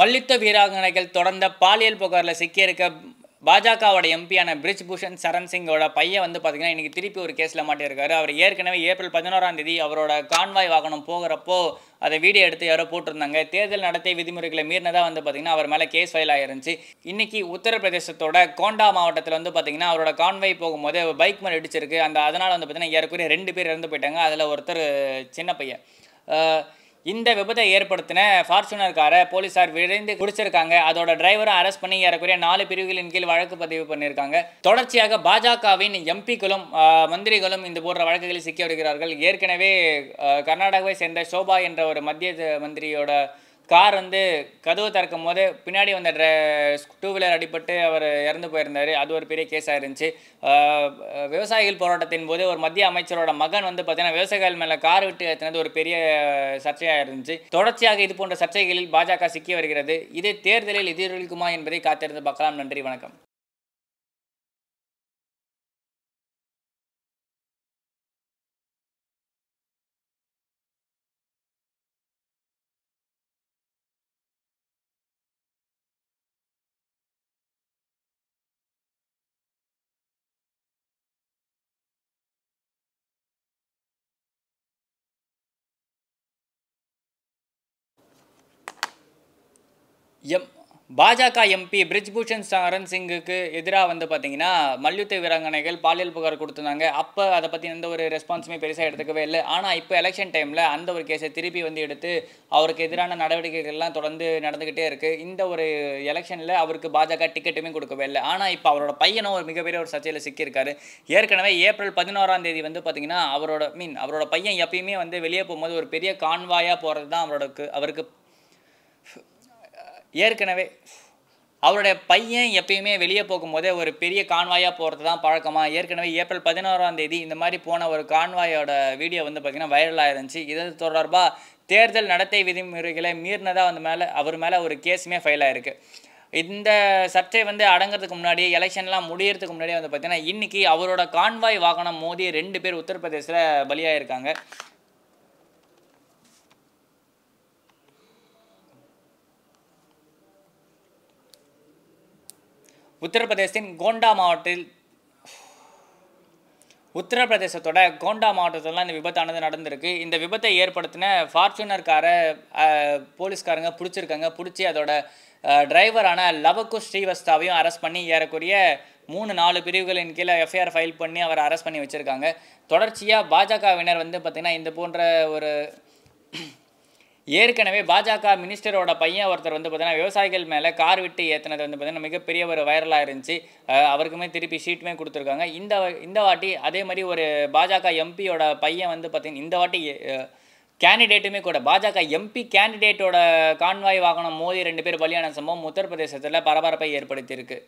மல்யுத்த வீராங்கனைகள் தொடர்ந்த பாலியல் புகாரில் சிக்கியிருக்க பாஜகவோட எம்பியான பிரிஜ் பூஷன் சரண் சிங்கோட பையன் வந்து பார்த்தீங்கன்னா இன்றைக்கி திருப்பி ஒரு கேஸில் மாட்டியிருக்காரு அவர் ஏற்கனவே ஏப்ரல் பதினோராம் தேதி அவரோட கான்வாய் வாகனம் போகிறப்போ அதை வீடியோ எடுத்து யாரோ போட்டிருந்தாங்க தேர்தல் நடத்தை விதிமுறைகளை மீறினதாக வந்து பார்த்திங்கன்னா அவர் மேலே கேஸ் ஃபைல் ஆகிருந்துச்சு இன்றைக்கி உத்தரப்பிரதேசத்தோட கோண்டா மாவட்டத்தில் வந்து பார்த்திங்கன்னா அவரோட கான்வாய் போகும்போது பைக் மேலே அடிச்சிருக்கு அந்த அதனால் வந்து பார்த்திங்கன்னா ஏற்கனவே ரெண்டு பேர் இறந்து போயிட்டாங்க அதில் ஒருத்தர் சின்ன பையன் இந்த விபத்தை ஏற்படுத்தின ஃபார்ச்சுனர் காரை போலீசார் விரைந்து குடிச்சிருக்காங்க அதோட டிரைவரும் அரெஸ்ட் பண்ணி ஏறக்குறைய நாலு பிரிவுகளின் கீழ் வழக்கு பதிவு பண்ணியிருக்காங்க தொடர்ச்சியாக பாஜகவின் எம்பிக்களும் மந்திரிகளும் இந்த போன்ற வழக்குகளில் சிக்கி வருகிறார்கள் ஏற்கனவே கர்நாடகாவை சேர்ந்த சோபா என்ற ஒரு மத்திய மந்திரியோட கார் வந்து கதவு திறக்கும் போது பின்னாடி வந்த ட்ர டூ வீலர் அடிபட்டு அவர் இறந்து போயிருந்தார் அது ஒரு பெரிய கேஸாக இருந்துச்சு விவசாயிகள் போராட்டத்தின் போது ஒரு மத்திய அமைச்சரோட மகன் வந்து பார்த்தீங்கன்னா விவசாயிகள் மேலே கார் விட்டு ஏற்றினது ஒரு பெரிய சர்ச்சையாக இருந்துச்சு தொடர்ச்சியாக இது போன்ற சர்ச்சைகளில் பாஜக சிக்கி வருகிறது இது தேர்தலில் எதிரொலிக்குமா என்பதை காத்திருந்து பார்க்கலாம் நன்றி வணக்கம் எம் பாஜக எம்பி பிரிஜ்பூஷன் சரண் சிங்குக்கு எதிராக வந்து பார்த்தீங்கன்னா மல்யுத்த வீராங்கனைகள் பாலியல் புகார் கொடுத்துருந்தாங்க அப்போ அதை பற்றி எந்த ஒரு ரெஸ்பான்ஸுமே பெருசாக எடுத்துக்கவே இல்லை ஆனால் இப்போ எலெக்ஷன் டைமில் அந்த ஒரு கேஸை திருப்பி வந்து எடுத்து அவருக்கு எதிரான நடவடிக்கைகள்லாம் தொடர்ந்து நடந்துக்கிட்டே இருக்குது இந்த ஒரு எலெக்ஷனில் அவருக்கு பாஜக டிக்கெட்டுமே கொடுக்கவே இல்லை ஆனால் இப்போ அவரோட பையனும் ஒரு மிகப்பெரிய ஒரு சர்ச்சையில் சிக்கியிருக்காரு ஏற்கனவே ஏப்ரல் பதினோராம் தேதி வந்து பார்த்திங்கன்னா அவரோட மீன் அவரோட பையன் எப்பயுமே வந்து வெளியே போகும்போது ஒரு பெரிய கான்வாயாக போகிறது தான் அவரோட அவருக்கு ஏற்கனவே அவருடைய பையன் எப்பயுமே வெளியே போகும்போதே ஒரு பெரிய கான்வாயாக போகிறது தான் பழக்கமாக ஏற்கனவே ஏப்ரல் பதினோராம் தேதி இந்த மாதிரி போன ஒரு கான்வாயோட வீடியோ வந்து பார்த்திங்கன்னா வைரலாக இருந்துச்சு இது தொடர்பாக தேர்தல் நடத்தை விதிமுறைகளை மீறினதாக வந்து மேலே அவர் மேலே ஒரு கேஸுமே ஃபைல் ஆகிருக்கு இந்த சர்ச்சை வந்து அடங்கிறதுக்கு முன்னாடி எலெக்ஷன்லாம் முடியறதுக்கு முன்னாடியே வந்து பார்த்திங்கன்னா இன்றைக்கி அவரோட கான்வாய் வாகனம் மோதி ரெண்டு பேர் உத்தரப்பிரதேசில் பலியாகிருக்காங்க உத்தரப்பிரதேசத்தின் கோண்டா மாவட்டத்தில் உத்தரப்பிரதேசத்தோட கோண்டா மாவட்டத்திலலாம் இந்த விபத்தானது நடந்திருக்கு இந்த விபத்தை ஏற்படுத்தின ஃபார்ச்சுனர் காரை போலீஸ்காரங்க பிடிச்சிருக்காங்க பிடிச்சி அதோட டிரைவரான லவக்கு ஸ்ரீவஸ்தாவையும் அரெஸ்ட் பண்ணி ஏறக்குரிய மூணு நாலு பிரிவுகளின் கீழே எஃப்ஐஆர் ஃபைல் பண்ணி அவரை அரெஸ்ட் பண்ணி வச்சுருக்காங்க தொடர்ச்சியாக பாஜகவினர் வந்து பார்த்திங்கன்னா இந்த போன்ற ஒரு ஏற்கனவே பாஜக மினிஸ்டரோட பையன் ஒருத்தர் வந்து பார்த்தீங்கன்னா விவசாயிகள் மேலே கார் விட்டு ஏற்றினது வந்து பார்த்தீங்கன்னா மிகப்பெரிய ஒரு வைரலாக இருந்துச்சு அவருக்குமே திருப்பி ஷீட்டுமே கொடுத்துருக்காங்க இந்த இந்த வாட்டி அதே மாதிரி ஒரு பாஜக எம்பியோட பையன் வந்து பார்த்திங்கன்னா இந்த வாட்டி கேண்டிடேட்டுமே கூட பாஜக எம்பி கேண்டிடேட்டோட கான்வாய் வாகனம் மோதி ரெண்டு பேர் பலியான சம்பவம் உத்தரப்பிரதேசத்தில் பரபரப்பை ஏற்படுத்தியிருக்கு